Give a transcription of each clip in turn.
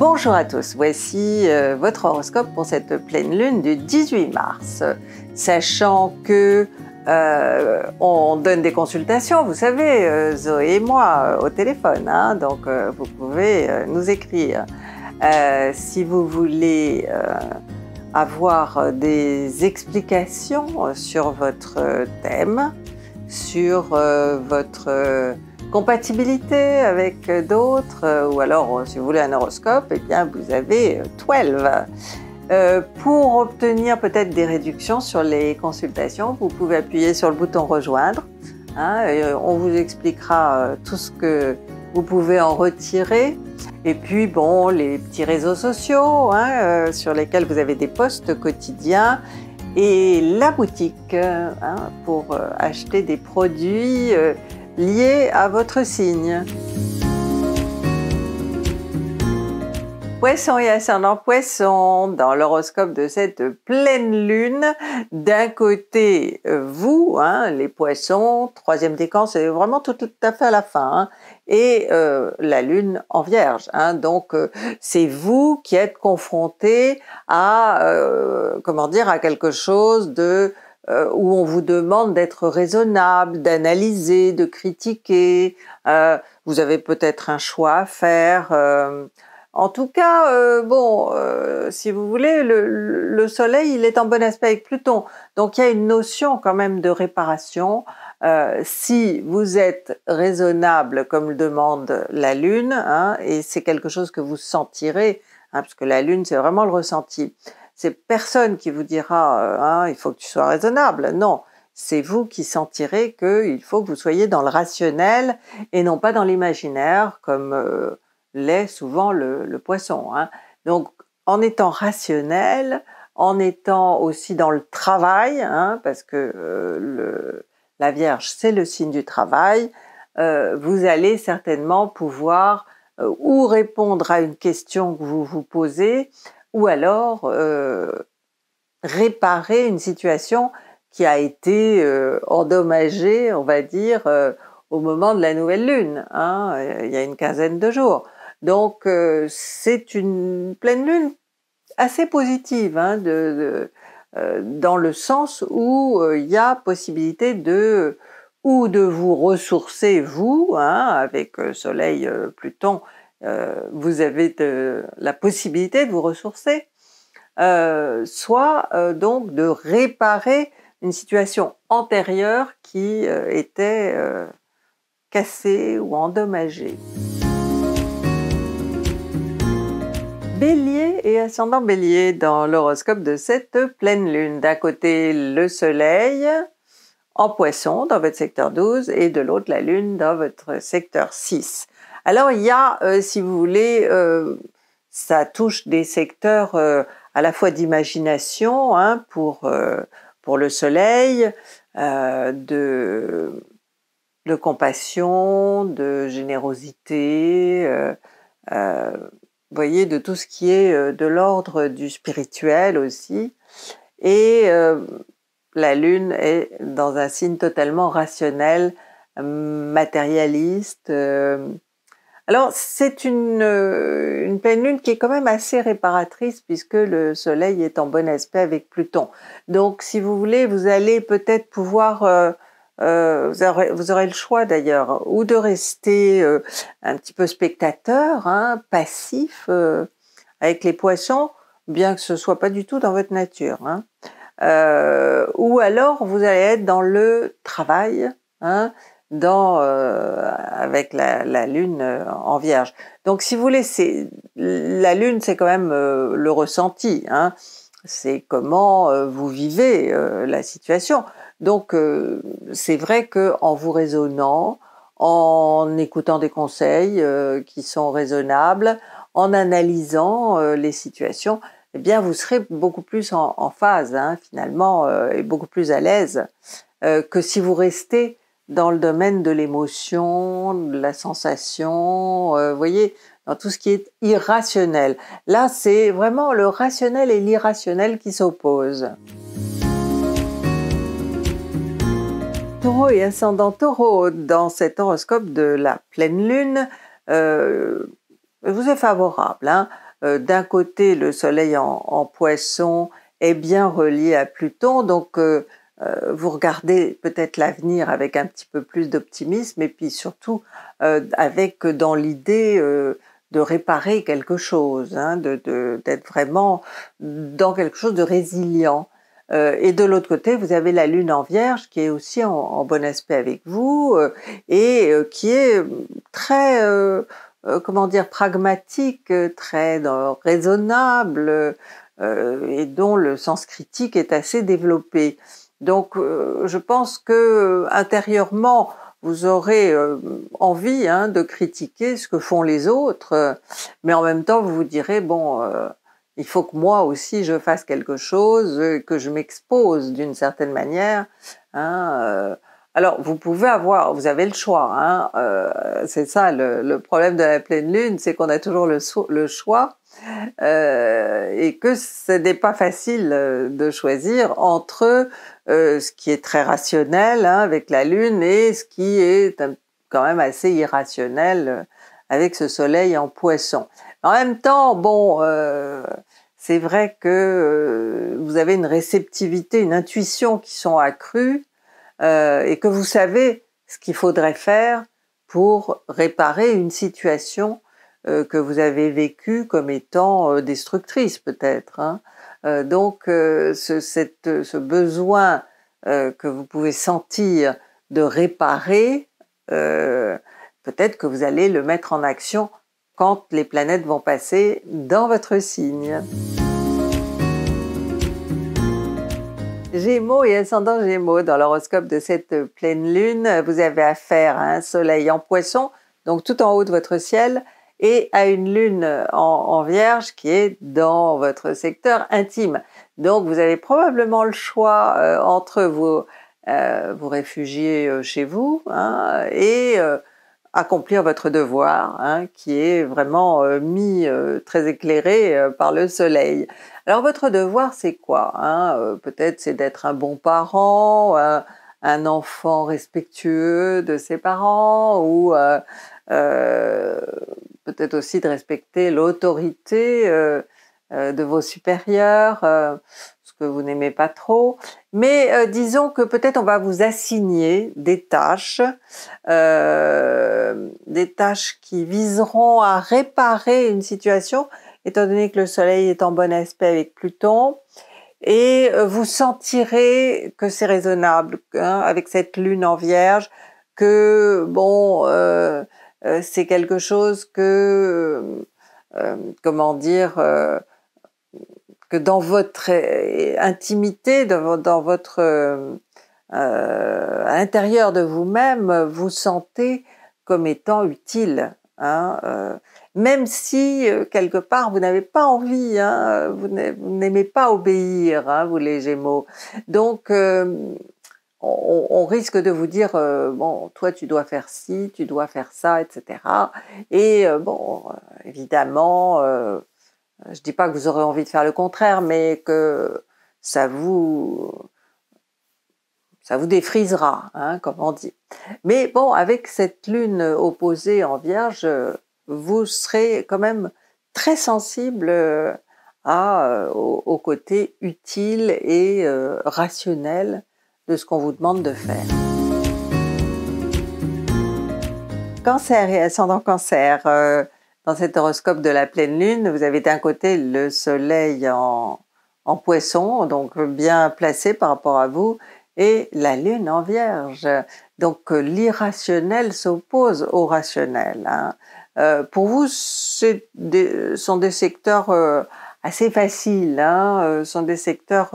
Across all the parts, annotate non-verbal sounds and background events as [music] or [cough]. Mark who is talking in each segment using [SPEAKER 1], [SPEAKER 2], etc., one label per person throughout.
[SPEAKER 1] Bonjour à tous, voici euh, votre horoscope pour cette pleine lune du 18 mars. Sachant que euh, on donne des consultations, vous savez, euh, Zoé et moi, au téléphone, hein, donc vous pouvez nous écrire. si vous voulez avoir des explications sur votre thème, sur votre compatibilité avec euh, d'autres, euh, ou alors euh, si vous voulez un horoscope, et eh bien vous avez 12. pour obtenir peut-être des réductions sur les consultations, vous pouvez appuyer sur le bouton rejoindre. Hein, on vous expliquera tout ce que vous pouvez en retirer. Et puis, bon, les petits réseaux sociaux hein, sur lesquels vous avez des posts quotidiens et la boutique hein, pour acheter des produits. Lié à votre signe. Poisson et ascendant poisson, dans l'horoscope de cette pleine lune, d'un côté, vous, hein, les poissons, troisième décan, c'est vraiment tout, à fait à la fin, hein, et euh, la lune en vierge. Hein, donc, euh, c'est vous qui êtes confronté à, euh, comment dire, à quelque chose de euh, où on vous demande d'être raisonnable, d'analyser, de critiquer. Euh, vous avez peut-être un choix à faire. Euh. en tout cas, bon, si vous voulez, le, soleil, il est en bon aspect avec Pluton. Donc il y a une notion quand même de réparation. si vous êtes raisonnable comme le demande la Lune, hein, et c'est quelque chose que vous sentirez, hein, parce que la Lune c'est vraiment le ressenti, c'est personne qui vous dira euh, hein, il faut que tu sois raisonnable. Non, c'est vous qui sentirez qu'il faut que vous soyez dans le rationnel et non pas dans l'imaginaire, comme euh, l'est souvent le, poisson. Hein. Donc, en étant rationnel, en étant aussi dans le travail, hein, parce que euh, la Vierge, c'est le signe du travail, vous allez certainement pouvoir ou répondre à une question que vous vous posez, ou alors euh, réparer une situation qui a été euh, endommagée, on va dire, euh, au moment de la nouvelle lune, hein, il y a une quinzaine de jours. Donc c'est une pleine lune assez positive, hein, dans le sens où il y a possibilité de ou de vous ressourcer vous, hein, avec Soleil, Pluton, euh, vous avez la possibilité de vous ressourcer, euh, soit euh, donc de réparer une situation antérieure qui était cassée ou endommagée. Bélier et ascendant bélier dans l'horoscope de cette pleine lune. D'un côté, le soleil en poisson dans votre secteur 12 et de l'autre, la lune dans votre secteur 6. Alors il y a, euh, si vous voulez, euh, ça touche des secteurs euh, à la fois d'imagination hein, pour, le soleil, de, de compassion, de générosité, voyez, de tout ce qui est de l'ordre du spirituel aussi. Et la Lune est dans un signe totalement rationnel, matérialiste. Alors c'est une, pleine euh, lune qui est quand même assez réparatrice puisque le Soleil est en bon aspect avec Pluton. Donc si vous voulez, vous allez peut-être pouvoir... Euh, euh, vous, aurez, le choix d'ailleurs, ou de rester un petit peu spectateur, hein, passif avec les poissons, bien que ce soit pas du tout dans votre nature. Hein. ou alors vous allez être dans le travail, hein, dans euh, avec la, la, lune euh, en vierge. Donc si vous voulez, c'est la lune, c'est quand même euh, le ressenti. Hein, c'est comment euh, vous vivez la situation. Donc c'est vrai que en vous raisonnant, en écoutant des conseils qui sont raisonnables, en analysant les situations, eh bien vous serez beaucoup plus en, en phase hein, finalement et beaucoup plus à l'aise que si vous restez dans le domaine de l'émotion, de la sensation, euh, vous voyez, dans tout ce qui est irrationnel. Là, c'est vraiment le rationnel et l'irrationnel qui s'opposent. Taureau et ascendant taureau, dans cet horoscope de la pleine lune, euh, vous est favorable. Hein. Euh, d'un côté, le soleil en, en, poisson est bien relié à Pluton, donc euh, euh, vous regardez peut-être l'avenir avec un petit peu plus d'optimisme et puis surtout euh, avec dans l'idée euh, de réparer quelque chose, hein, d'être vraiment dans quelque chose de résilient. et de l'autre côté, vous avez la lune en vierge qui est aussi en bon aspect avec vous et qui est très comment dire pragmatique, très raisonnable et dont le sens critique est assez développé. Donc euh, je pense que euh, intérieurement, vous aurez euh, envie hein, de critiquer ce que font les autres, mais en même temps, vous vous direz, bon, il faut que moi aussi je fasse quelque chose, que je m'expose d'une certaine manière. Hein, alors, vous pouvez avoir, vous avez le choix. Hein, c'est ça le, problème de la pleine lune, c'est qu'on a toujours le choix. Euh, et que ce n'est pas facile euh, de choisir entre euh, ce qui est très rationnel hein, avec la Lune et ce qui est quand même assez irrationnel avec ce Soleil en poisson. En même temps, bon, c'est vrai que vous avez une réceptivité, une intuition qui sont accrues et que vous savez ce qu'il faudrait faire pour réparer une situation euh, que vous avez vécu comme étant euh, destructrice, peut-être. Hein. Euh, donc ce, ce besoin que vous pouvez sentir de réparer, peut-être que vous allez le mettre en action quand les planètes vont passer dans votre signe. Gémeaux et ascendant Gémeaux, dans l'horoscope de cette pleine lune, vous avez affaire à un soleil en poisson, donc tout en haut de votre ciel, et à une lune en, vierge qui est dans votre secteur intime. Donc vous avez probablement le choix euh, entre vous euh, vous réfugier euh, chez vous hein, et accomplir votre devoir hein, qui est vraiment mis très éclairé par le soleil. Alors votre devoir c'est quoi hein, Peut-être c'est d'être un bon parent, un, enfant respectueux de ses parents ou peut-être aussi de respecter l'autorité euh, euh, de vos supérieurs, euh, ce que vous n'aimez pas trop. Mais disons que peut-être on va vous assigner des tâches, des tâches qui viseront à réparer une situation, étant donné que le Soleil est en bon aspect avec Pluton. Et vous sentirez que c'est raisonnable hein, avec cette lune en vierge, que bon, euh, c'est quelque chose que, euh, euh, comment dire, que dans votre intimité, dans, votre à l'intérieur de vous-même, vous sentez comme étant utile. Hein, même si quelque part vous n'avez pas envie, hein, vous n'aimez pas obéir, hein, vous les Gémeaux. Donc on, risque de vous dire euh, bon, toi tu dois faire ci, tu dois faire ça, etc. Et euh, bon, euh, évidemment, je je dis pas que vous aurez envie de faire le contraire, mais que ça vous ça vous défrisera, hein, comme on dit. Mais bon, avec cette lune opposée en Vierge, vous serez quand même très sensible à, au, côté utile et rationnel de ce qu'on vous demande de faire. Cancer et ascendant cancer. Euh, dans cet horoscope de la pleine lune, vous avez d'un côté le soleil en, poisson, donc bien placé par rapport à vous, et la lune en vierge. Donc euh, l'irrationnel s'oppose au rationnel. Hein. Euh, pour vous, ce sont des secteurs assez faciles, hein, sont des secteurs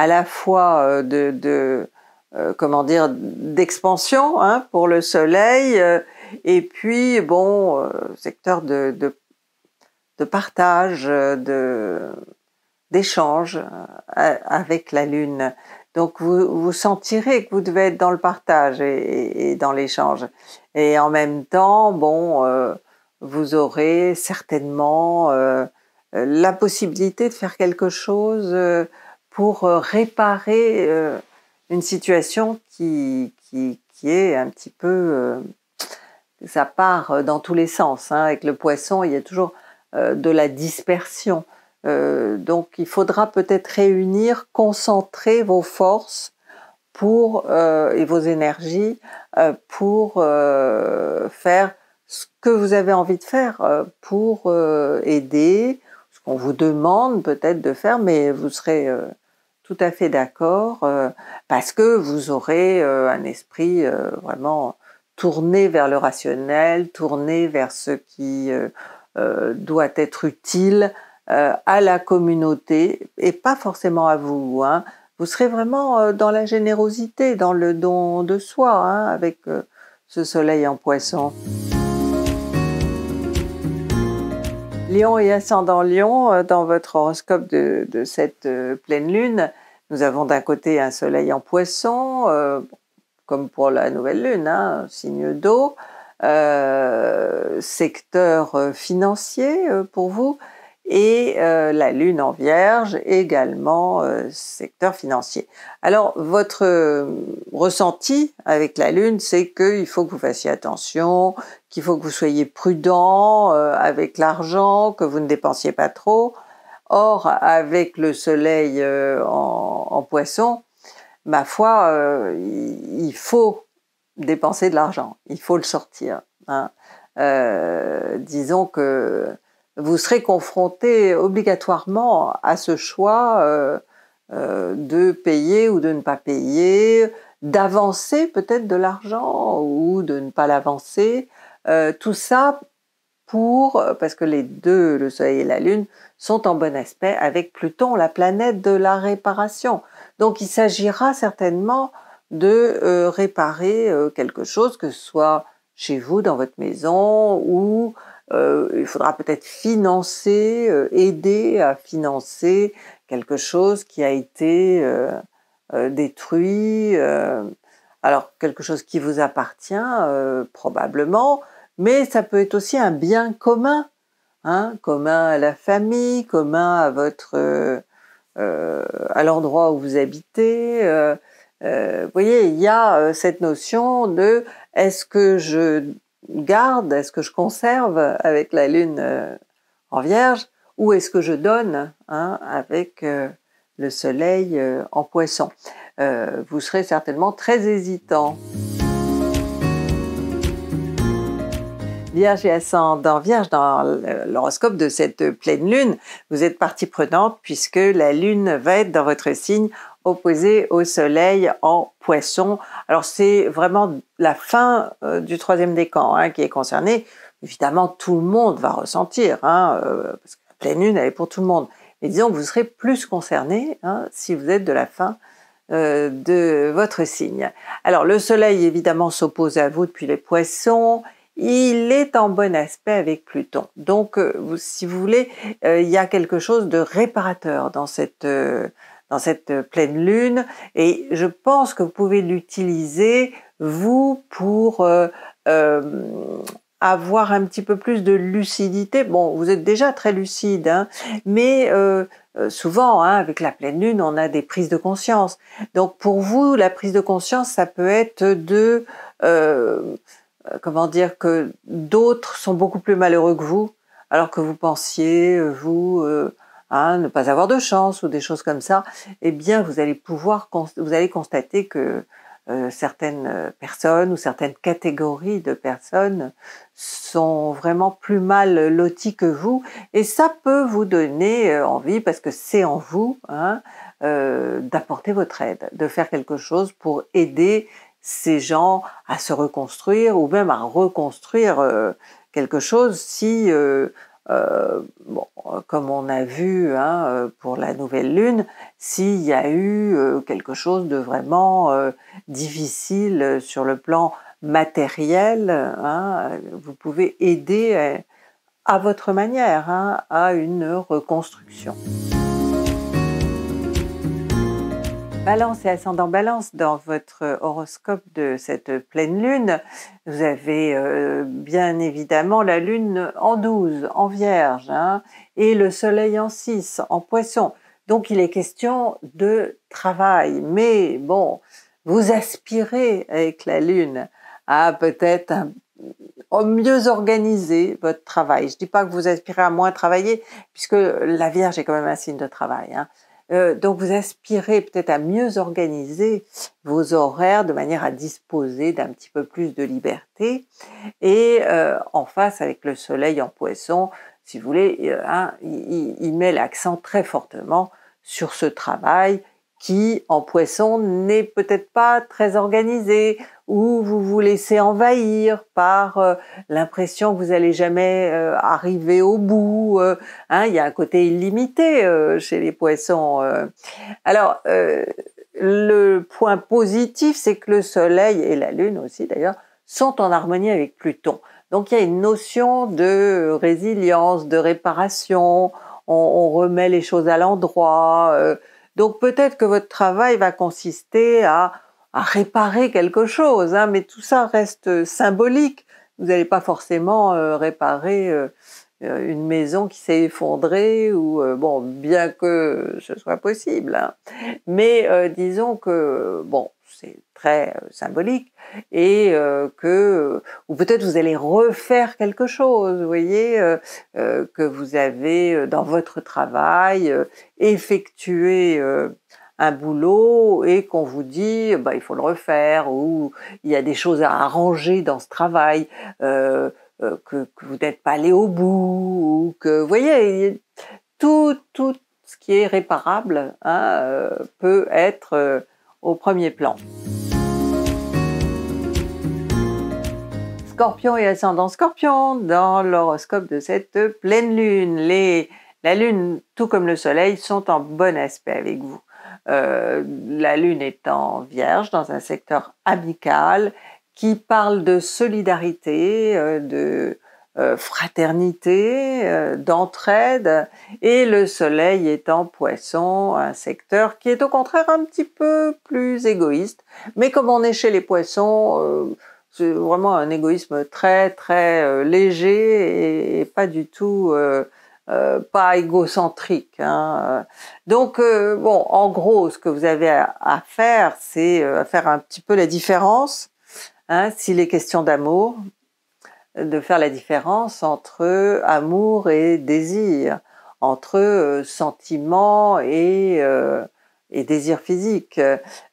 [SPEAKER 1] à la fois euh, de, euh, comment dire d'expansion hein, pour le soleil euh, et puis bon secteur de, partage de d'échange avec la lune donc vous, sentirez que vous devez être dans le partage et dans l'échange et en même temps bon vous aurez certainement la possibilité de faire quelque chose pour euh, réparer euh, une situation qui, est un petit peu... Euh, ça part dans tous les sens. Hein. Avec le poisson, il y a toujours de la dispersion. donc il faudra peut-être réunir, concentrer vos forces pour, et vos énergies pour faire ce que vous avez envie de faire pour aider ce qu'on vous demande peut-être de faire mais vous serez tout à fait d'accord, euh, parce que vous aurez euh, un esprit euh, vraiment tourné vers le rationnel, tourné vers ce qui doit être utile à la communauté et pas forcément à vous. Hein. Vous serez vraiment dans la générosité, dans le don de soi, hein, avec ce soleil en poisson. Lion et ascendant Lion, euh, dans votre horoscope de, cette euh, pleine lune, nous avons d'un côté un soleil en poisson, euh, comme pour la nouvelle lune, hein, signe d'eau, secteur financier pour vous, et euh, la lune en vierge également euh, secteur financier. Alors votre euh, ressenti avec la lune c'est qu'il faut que vous fassiez attention, qu'il faut que vous soyez prudent avec l'argent, que vous ne dépensiez pas trop. Or avec le soleil en, en, poisson, ma foi, il faut dépenser de l'argent, il faut le sortir. Hein. disons que vous serez confronté obligatoirement à ce choix euh, euh, de payer ou de ne pas payer, d'avancer peut-être de l'argent ou de ne pas l'avancer. Euh, tout ça pour, parce que les deux, le Soleil et la Lune, sont en bon aspect avec Pluton, la planète de la réparation. Donc il s'agira certainement de réparer quelque chose, que ce soit chez vous, dans votre maison, ou euh, il faudra peut-être financer, euh, aider à financer quelque chose qui a été euh, détruit. alors quelque chose qui vous appartient probablement, mais ça peut être aussi un bien commun, hein, commun à la famille, commun à votre à l'endroit où vous habitez. vous voyez, il y a cette notion de est-ce que je garde, est-ce que je conserve avec la lune euh, en vierge, ou est-ce que je donne hein, avec euh, le soleil euh, en poisson Vous serez certainement très hésitant. Vierge et ascendant Vierge, dans l'horoscope de cette pleine lune, vous êtes partie prenante puisque la lune va être dans votre signe opposé au Soleil en poisson. Alors c'est vraiment la fin euh, du troisième décan hein, qui est concernée. Évidemment, tout le monde va ressentir, hein, euh, parce que la pleine lune, elle est pour tout le monde. Mais disons que vous serez plus concerné hein, si vous êtes de la fin euh, de votre signe. Alors le Soleil, évidemment, s'oppose à vous depuis les poissons il est en bon aspect avec Pluton. Donc, si vous voulez, il y a quelque chose de réparateur dans cette, dans cette euh, pleine lune et je pense que vous pouvez l'utiliser vous pour euh, euh, avoir un petit peu plus de lucidité. Bon, vous êtes déjà très lucide, hein, mais souvent, hein, avec la pleine lune, on a des prises de conscience. Donc pour vous, la prise de conscience, ça peut être de... comment dire que d'autres sont beaucoup plus malheureux que vous, alors que vous pensiez, vous... Hein, ne pas avoir de chance ou des choses comme ça, eh bien vous allez pouvoir vous allez constater que euh, certaines euh, personnes ou certaines catégories de personnes sont vraiment plus mal loties que vous et ça peut vous donner euh, envie parce que c'est en vous hein, d'apporter votre aide, de faire quelque chose pour aider ces gens à se reconstruire ou même à reconstruire quelque chose si euh, comme on a vu hein, euh, pour la nouvelle lune, s'il y a eu euh, quelque chose de vraiment difficile sur le plan matériel, hein, vous pouvez aider à, votre manière hein, à une reconstruction. balance et ascendant balance dans votre horoscope de cette pleine lune. Vous avez euh, bien évidemment la lune en 12, en vierge, hein, et le soleil en 6, en poisson. Donc il est question de travail. Mais bon, vous aspirez avec la lune à peut-être mieux organiser votre travail. Je ne dis pas que vous aspirez à moins travailler, puisque la Vierge est quand même un signe de travail. Hein. Euh, donc vous aspirez peut-être à mieux organiser vos horaires de manière à disposer d'un petit peu plus de liberté. Et euh, en face, avec le soleil en poisson, si vous voulez, euh, hein, il, il met l'accent très fortement sur ce travail qui, en poisson, n'est peut-être pas très organisé ou vous vous laissez envahir par euh, l'impression que vous n'allez jamais euh, arriver au bout. Euh, hein, il y a un côté illimité chez les poissons. Alors, le point positif, c'est que le Soleil et la Lune aussi d'ailleurs sont en harmonie avec Pluton. Donc il y a une notion de résilience, de réparation, on remet les choses à l'endroit. donc peut-être que votre travail va consister à à réparer quelque chose, hein, mais tout ça reste euh, symbolique. Vous n'allez pas forcément euh, réparer euh, une maison qui s'est effondrée ou bon, bien que ce soit possible. Hein. Mais disons que bon, c'est très symbolique et que ou peut-être vous allez refaire quelque chose, vous voyez, que vous avez dans votre travail effectué un boulot et qu'on vous dit bah, il faut le refaire ou il y a des choses à arranger dans ce travail, euh, euh, que, vous n'êtes pas allé au bout ou que, vous voyez, tout, tout ce qui est réparable hein, euh, peut être au premier plan. Scorpion et ascendant Scorpion dans l'horoscope de cette pleine lune. Les, la lune, tout comme le soleil, sont en bon aspect avec vous. Euh, la Lune étant vierge dans un secteur amical qui parle de solidarité, euh, de euh, fraternité, d'entraide, et le Soleil étant poisson, un secteur qui est au contraire un petit peu plus égoïste. Mais comme on est chez les poissons, c'est vraiment un égoïsme très très léger et, pas du tout euh, pas égocentrique. Hein, euh. Donc, euh, bon, en gros, ce que vous avez à, faire, c'est faire un petit peu la différence, hein, s'il est question d'amour, de faire la différence entre amour et désir, entre sentiment et, et désir physique.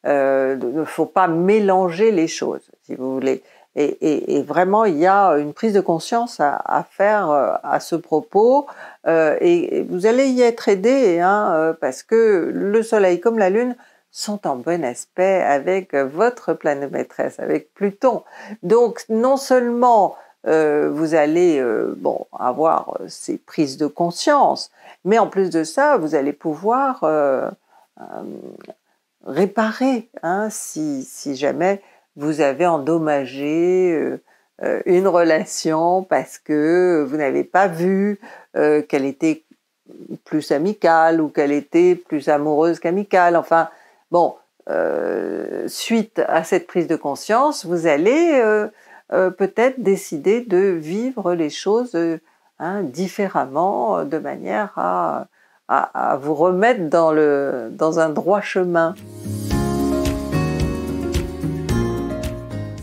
[SPEAKER 1] Il ne faut pas mélanger les choses, si vous voulez. Et, vraiment, il y a une prise de conscience à, faire euh, à ce propos. Euh, et, vous allez y être aidé, hein, euh, parce que le Soleil comme la Lune sont en bon aspect avec votre planète maîtresse, avec Pluton. Donc, non seulement vous allez bon avoir ces prises de conscience, mais en plus de ça, vous allez pouvoir réparer hein, si jamais vous avez endommagé euh, euh, une relation parce que vous n'avez pas vu euh, qu'elle était plus amicale ou qu'elle était plus amoureuse qu'amicale. Enfin, bon, suite à cette prise de conscience, vous allez peut-être décider de vivre les choses hein, différemment, de manière à, à vous remettre dans, le, dans un droit chemin.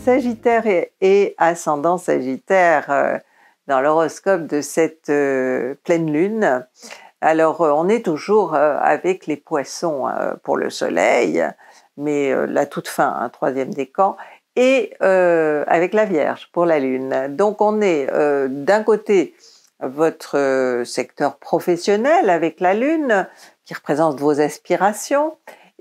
[SPEAKER 1] Sagittaire et, ascendant Sagittaire euh, dans l'horoscope de cette euh, pleine lune. Alors euh, on est toujours avec les poissons pour le soleil, mais la toute fin, un hein, troisième décan, et avec la Vierge pour la lune. Donc on est d'un côté votre secteur professionnel avec la lune qui représente vos aspirations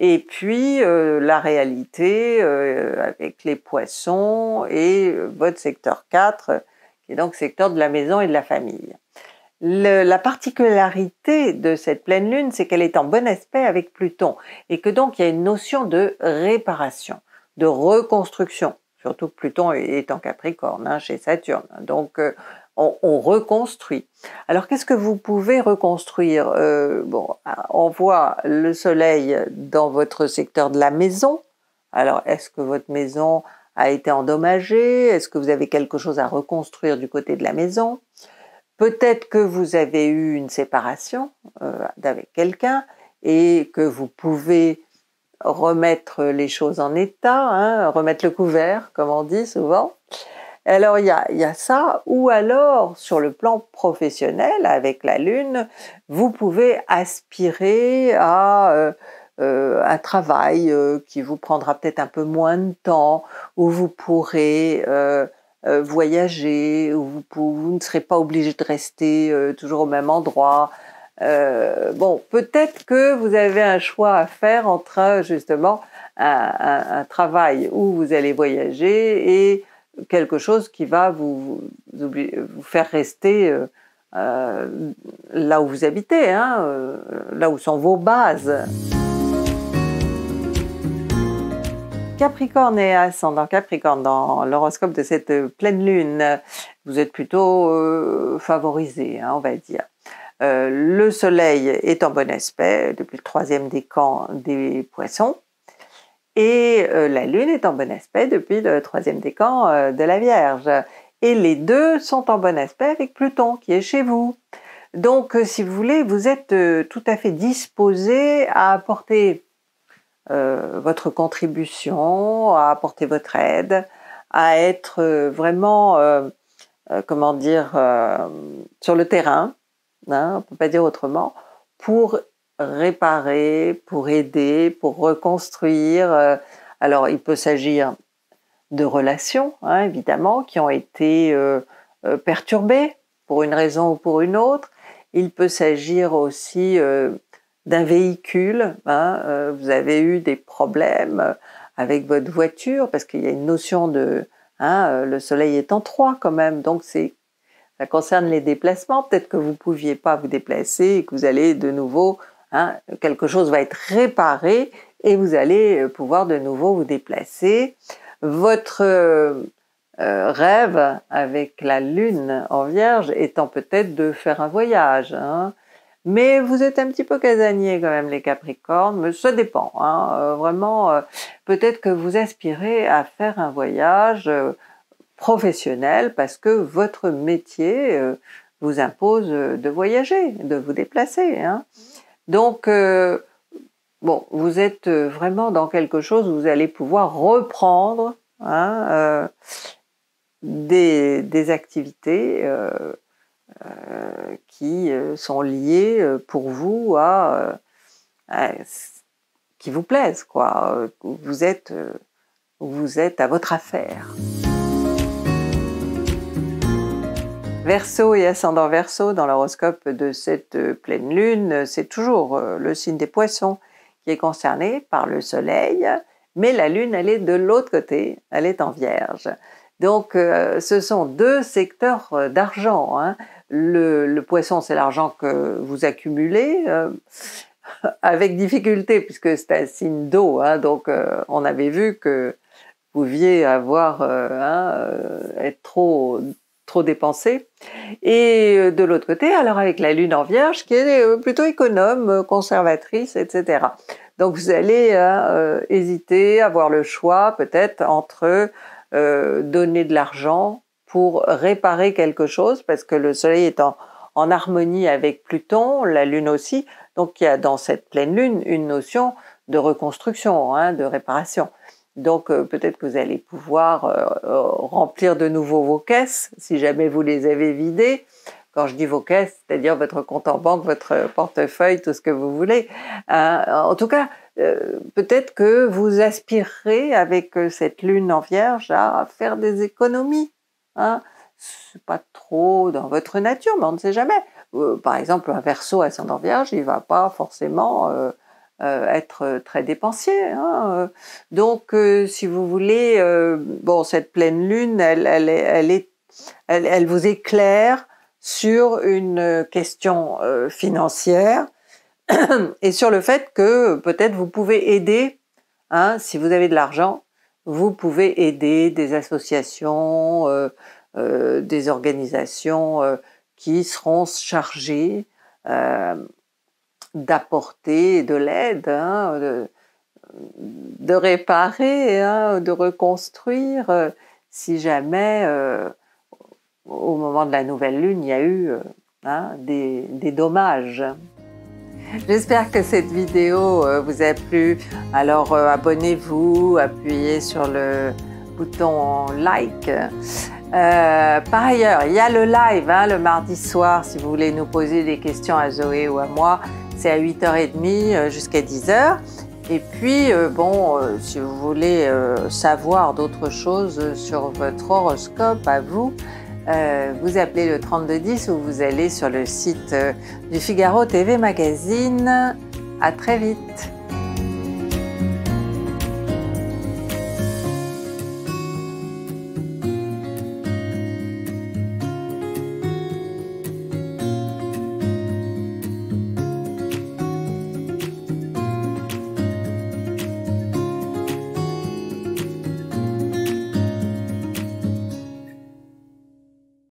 [SPEAKER 1] et puis euh, la réalité euh, avec les poissons et euh, votre secteur 4, qui est donc secteur de la maison et de la famille. la particularité de cette pleine lune, c'est qu'elle est en bon aspect avec Pluton et que donc il y a une notion de réparation, de reconstruction. Surtout que Pluton est en Capricorne hein, chez Saturne. Donc on, reconstruit. Alors qu'est-ce que vous pouvez reconstruire euh, Bon, on voit le soleil dans votre secteur de la maison. Alors est-ce que votre maison a été endommagée Est-ce que vous avez quelque chose à reconstruire du côté de la maison Peut-être que vous avez eu une séparation euh, avec quelqu'un et que vous pouvez remettre les choses en état, hein, remettre le couvert, comme on dit souvent. Alors il y a, ça, ou alors sur le plan professionnel avec la Lune, vous pouvez aspirer à euh, euh, un travail euh, qui vous prendra peut-être un peu moins de temps, où vous pourrez voyager, où vous, ne serez pas obligé de rester toujours au même endroit. bon, peut-être que vous avez un choix à faire entre justement un travail où vous allez voyager et quelque chose qui va vous, faire rester euh, euh, là où vous habitez, hein, euh, là où sont vos bases. Capricorne et ascendant Capricorne dans l'horoscope de cette pleine lune, vous êtes plutôt favorisé, hein, on va dire. le soleil est en bon aspect depuis le troisième décan des poissons. Et euh, la Lune est en bon aspect depuis le troisième décan euh, de la Vierge. Et les deux sont en bon aspect avec Pluton qui est chez vous. Donc, euh, si vous voulez, vous êtes tout à fait disposé à apporter votre contribution, à apporter votre aide, à être vraiment, comment dire, sur le terrain, hein, on ne peut pas dire autrement, pour réparer, pour aider, pour reconstruire. Euh, alors, il peut s'agir de relations, hein, évidemment, qui ont été euh, euh, perturbées pour une raison ou pour une autre. Il peut s'agir aussi d'un véhicule. Hein, vous avez eu des problèmes avec votre voiture parce qu'il y a une notion de hein, le soleil est en trois quand même, donc c'est ça concerne les déplacements. Peut-être que vous ne pouviez pas vous déplacer et que vous allez de nouveau Hein, quelque chose va être réparé et vous allez euh, pouvoir de nouveau vous déplacer. Votre euh, euh, rêve avec la lune en vierge étant peut-être de faire un voyage. Hein. Mais vous êtes un petit peu casanier quand même les Capricornes, mais ça dépend. Hein. vraiment, peut-être que vous aspirez à faire un voyage professionnel parce que votre métier vous impose de voyager, de vous déplacer. Donc, euh, bon, vous êtes euh, vraiment dans quelque chose où vous allez pouvoir reprendre hein, euh, des, activités qui sont liées pour vous à, qui vous plaisent, quoi. vous êtes à votre affaire. Verseau et ascendant Verseau dans l'horoscope de cette euh, pleine lune, c'est toujours euh, le signe des poissons qui est concerné par le soleil, mais la lune, elle est de l'autre côté, elle est en vierge. Donc euh, ce sont deux secteurs d'argent. Hein. Le, poisson, c'est l'argent que vous accumulez [laughs] avec difficulté, puisque c'est un signe d'eau. Hein. donc on avait vu que vous pouviez avoir, hein, être trop trop dépensé Et euh, de l'autre côté, alors avec la lune en vierge qui est euh, plutôt économe, euh, conservatrice, etc. Donc vous allez hésiter, avoir le choix peut-être entre donner de l'argent pour réparer quelque chose, parce que le soleil est en, harmonie avec Pluton, la lune aussi, donc il y a dans cette pleine lune une notion de reconstruction, hein, de réparation. Donc euh, peut-être que vous allez pouvoir euh, euh, remplir de nouveau vos caisses si jamais vous les avez vidées. Quand je dis vos caisses, c'est-à-dire votre compte en banque, votre portefeuille, tout ce que vous voulez. en tout cas, peut-être que vous aspirerez avec cette lune en vierge à faire des économies. Hein. Ce n'est pas trop dans votre nature, mais on ne sait jamais. par exemple, un verso ascendant vierge, il ne va pas forcément euh, être euh, très dépensier. Hein, euh. Donc, si vous voulez, bon, cette pleine lune, elle, elle, est, elle, elle vous éclaire sur une question financière [clears throat] et sur le fait que peut-être vous pouvez aider, hein, si vous avez de l'argent, vous pouvez aider des associations, des organisations qui seront chargées d'apporter de l'aide, hein, de, réparer, hein, de reconstruire, euh, si jamais euh, au moment de la nouvelle lune, il y a eu euh, hein, des, dommages. J'espère que cette vidéo vous a plu. Alors abonnez-vous, appuyez sur le bouton like. par ailleurs, il y a le live le mardi soir si vous voulez nous poser des questions à Zoé ou à moi c'est à 8h30 euh, jusqu'à 10h. Et puis, euh, bon, euh, si vous voulez savoir d'autres choses sur votre horoscope à vous, vous appelez le 3210 ou vous allez sur le site du Figaro TV Magazine. À très vite!